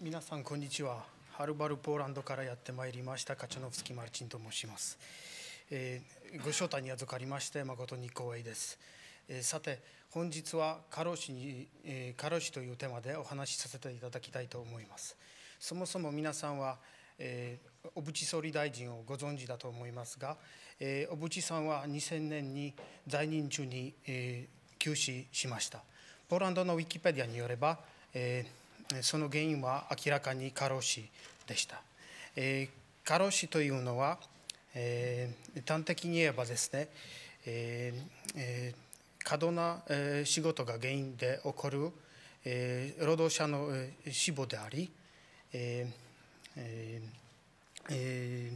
皆さんこんにちははるばるポーランドからやってまいりましたカチョノフスキマルチンと申します、えー、ご招待に預かりまして誠に光栄です、えー、さて本日は過労死に、えー、過労死というテーマでお話しさせていただきたいと思いますそもそも皆さんは、えー、小渕総理大臣をご存知だと思いますが、えー、小渕さんは2000年に在任中に、えー、休止しましたポーランドのウィキペディアによれば、えーその原因は明らかに過労死でした。えー、過労死というのは、えー、端的に言えばですね、えーえー、過度な、えー、仕事が原因で起こる、えー、労働者の、えー、死亡であり、えーえーえ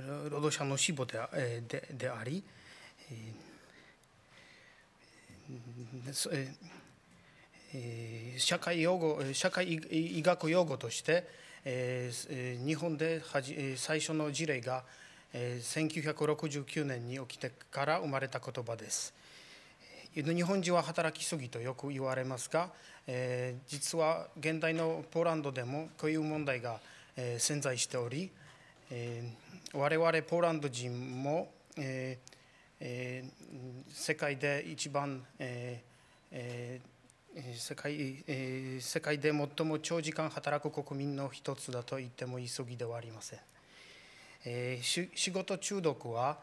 ー、労働者の死亡で,、でであり、えー、えー社会用語社会医学用語として日本で最初の事例が1969年に起きてから生まれた言葉です。日本人は働きすぎとよく言われますが、え実は現代のポーランドでもこういう問題が、え潜在しており、え我々ポーランド人も、ええ世界で一番、ええー世界えー、世界で最も長時間働く国民の一つだと言っても急ぎではありません。えー、仕事中毒は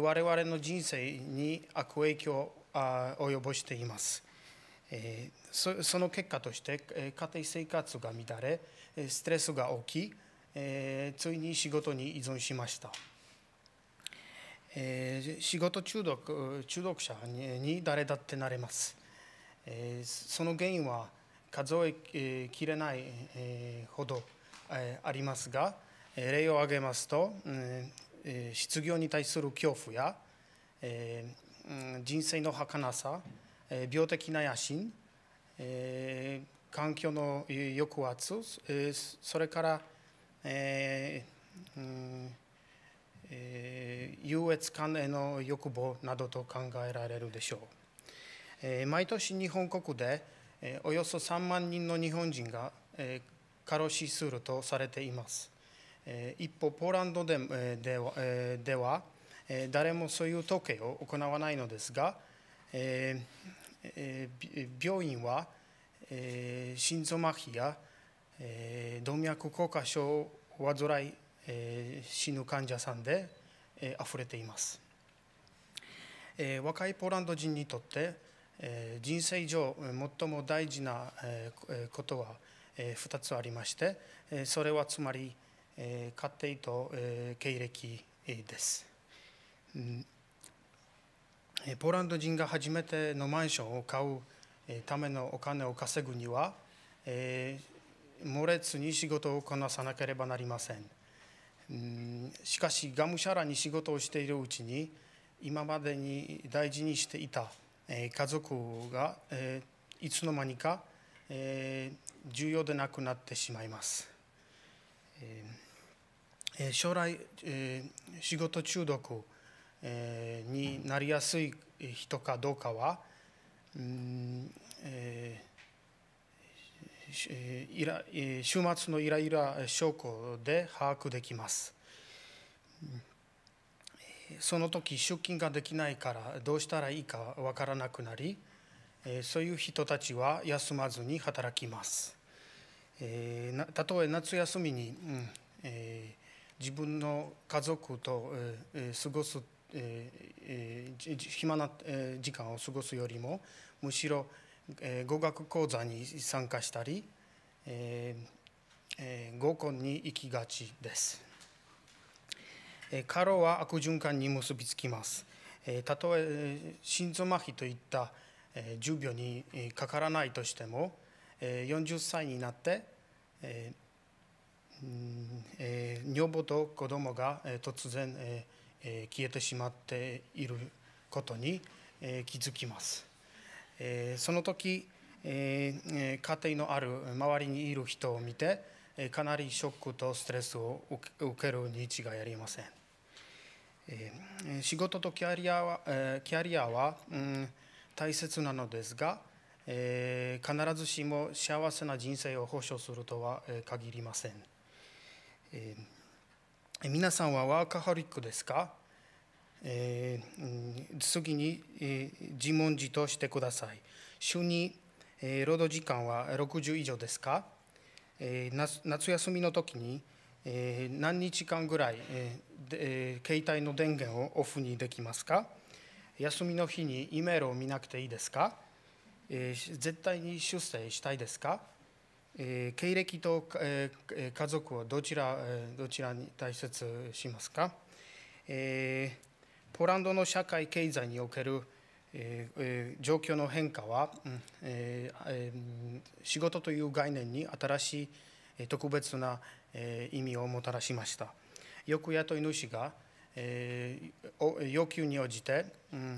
我々の人生に悪影響を及ぼしています。えー、その結果として家庭生活が乱れストレスが起き、えー、ついに仕事に依存しました。えー、仕事中毒中毒者に誰だってなれます。その原因は数えきれないほどありますが例を挙げますと失業に対する恐怖や人生の儚さ病的な野心環境の抑圧それから優越感への欲望などと考えられるでしょう。毎年日本国でおよそ3万人の日本人が過労死するとされています。一方、ポーランドでではでは誰もそういう統計を行わないのですが、え病院は、え心臓麻痺や、え動脈硬化症を患い、え死ぬ患者さんで、えー、溢れています、え若いポーランド人にとって人生上最も大事なことは2つありましてそれはつまり家庭と経歴ですポーランド人が初めてのマンションを買うためのお金を稼ぐには猛烈に仕事をこなさなければなりませんしかしがむしゃらに仕事をしているうちに今までに大事にしていた家族がいつの間にか重要でなくなってしまいます。将来仕事中毒になりやすい人かどうかは、うんえー、週末のイライラ証拠で把握できます。うんその時出勤ができないからどうしたらいいかわからなくなりえそういう人たちは休まずに働きます。えー、たとえ夏休みに、うんえー、自分の家族と、えー、過ごす、えー、暇な、え時間を過ごすよりもむしろ、えー、語学講座に参加したり、えーえー、合コンに行きがちです。過労は悪循環に結びつきます。例え心臓麻痺といった重病にかからないとしても40歳になって女房と子供が突然消えてしまっていることに気づきます。その時家庭のある周りにいる人を見てかなりショックとストレスを受けるに違いありません。え仕事とキャリアは,、えキャリアは、うん、大切なのですが、え必ずしも幸せな人生を保障するとは限りません、え皆さんはワーカハリックですか、え次に、え自問自答してください週に、え労働時間は60以上ですか、え夏休みの時に、え何日間ぐらい、ええ携帯の電源をオフにできますか休みの日に E メールを見なくていいですか、え絶対に出世したいですか、え経歴と、え家族はどちら,、えどちらに大切しますか、えポーランドの社会経済における、え状況の変化は、え仕事という概念に新しい特別な、え意味をもたらしました。よ雇い主が、えー、要求に応じて、うん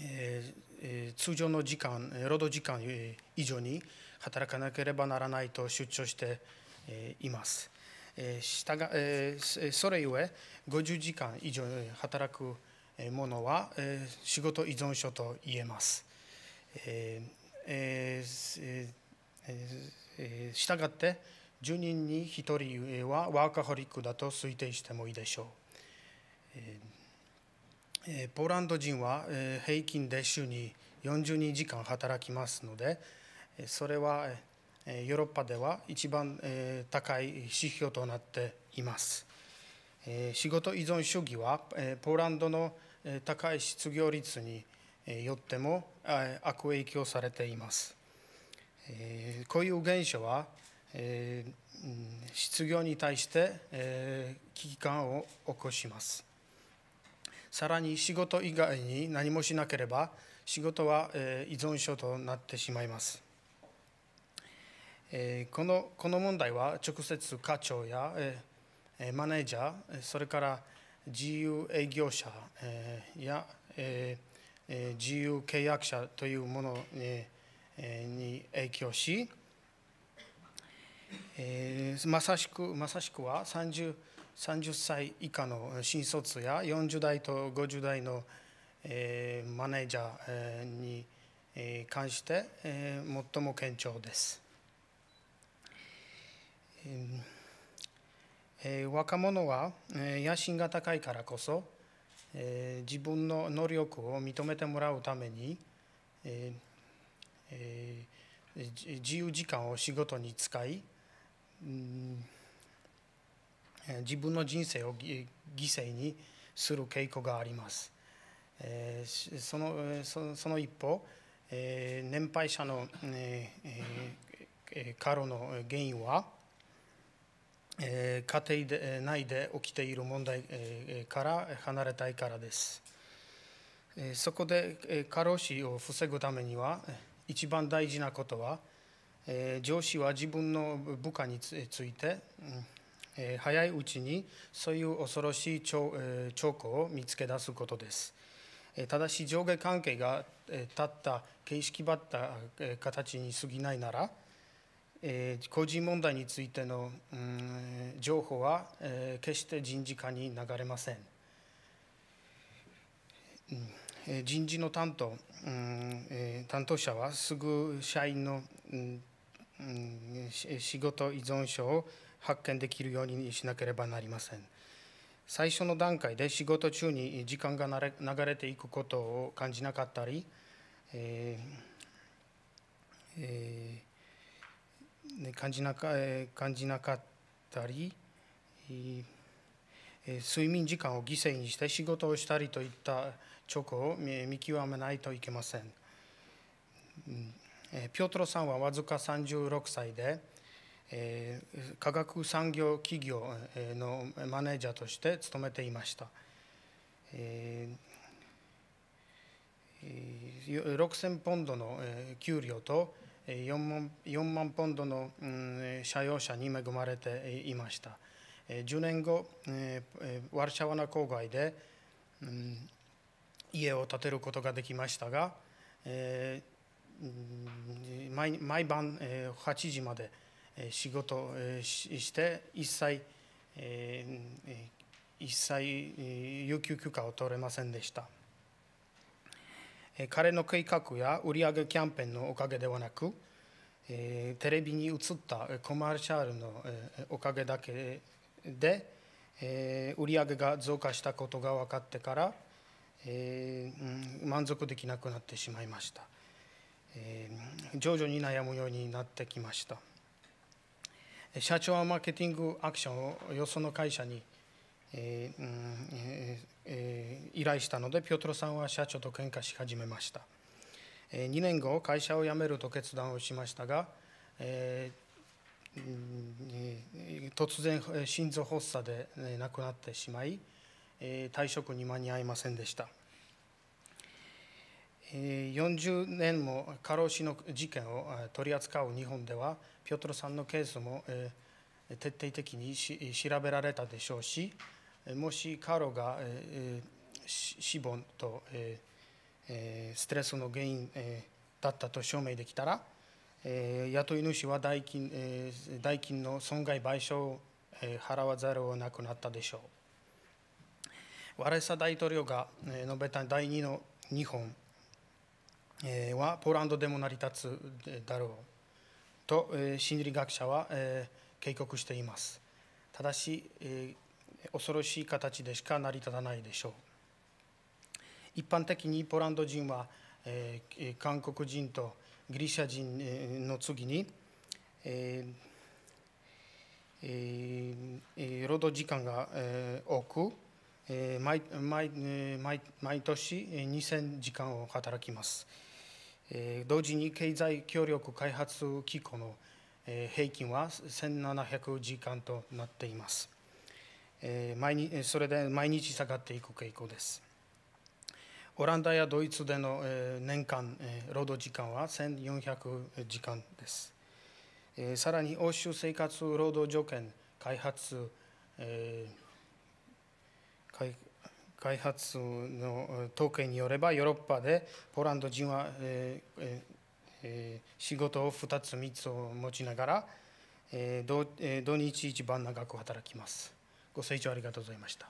えー、通常の時間労働時間以上に働かなければならないと出張しています。がそれゆえ50時間以上働く者は仕事依存症と言えます。したがって10人に1人はワーカホリックだと推定してもいいでしょう。ポーランド人は平均で週に42時間働きますのでそれはヨーロッパでは一番高い指標となっています。仕事依存主義はポーランドの高い失業率によっても悪影響されています。こういう現象はえー、失業に対して、えー、危機感を起こしますさらに仕事以外に何もしなければ仕事は、えー、依存症となってしまいますこのこの問題は直接課長やマネージャーそれから自由営業者や自由契約者というものに影響しえー、まさしくまさしくは 30, 30歳以下の新卒や40代と50代の、えー、マネージャーに関して、えー、最も堅調です、えー。若者は、えー、野心が高いからこそ、えー、自分の能力を認めてもらうために、えーえー、自由時間を仕事に使い自分の人生を犠牲にする傾向があります。そのその一方、え年配者の、え過労の原因は、え家庭で内で起きている問題から離れたいからです。そこで過労死を防ぐためには一番大事なことは、え上司は自分の部下について、え早いうちにそういう恐ろしい兆,、え兆候を見つけ出すことです。ただし上下関係が立った形式ばった形に過ぎないなら個人問題についての情報は決して人事課に流れません人事の担当担当者はすぐ社員の仕事依存症を発見できるようにしなければなりません最初の段階で仕事中に時間が流れていくことを感じなかったり、えーえー、感じなか感じなかったり、睡眠時間を犠牲にして仕事をしたりといったチョコを見極めないといけません。ピョートロさんはわずか36歳で化学産業企業のマネージャーとして勤めていました。6000ポンドの給料と4万 ,4 万ポンドの社用車に恵まれていました。10年後、ワルシャワナ郊外で家を建てることができましたが、毎毎晩8時まで仕事して一切一切有給休暇を取れませんでした彼の計画や売上キャンペーンのおかげではなくテレビに映ったコマーシャルのおかげだけで売上が増加したことが分かってから満足できなくなってしまいました。えー、徐々に悩むようになってきました社長はマーケティングアクションをよその会社に、えーえーえー、依頼したのでピョトロさんは社長と喧嘩し始めました、えー、2年後会社を辞めると決断をしましたが、えー、突然心臓発作で、亡くなってしまい退職に間に合いませんでした40年も過労死の事件を取り扱う日本ではピョトロさんのケースも徹底的に調べられたでしょうしもし過労が死亡とストレスの原因だったと証明できたら雇い主は代金代金の損害賠償を払わざるをなくなったでしょう。ワレサ大統領が述べた第2の日本はポーランドでも成り立つだろうと心理学者は警告しています。ただし、恐ろしい形でしか成り立たないでしょう。一般的にポーランド人は韓国人とギリシャ人の次に、えーえー、労働時間が多く、毎毎毎毎年2000時間を働きます。同時に経済協力開発機構の平均は1700時間となっています。毎日それで毎日下がっていく傾向です。オランダやドイツでの年間労働時間は1400時間です。さらに欧州生活労働条件開発、えー開発の統計によればヨーロッパでポーランド人は、えーえー、仕事を2つ3つを持ちながら、えー、土日一番長く働きます。ご清聴ありがとうございました。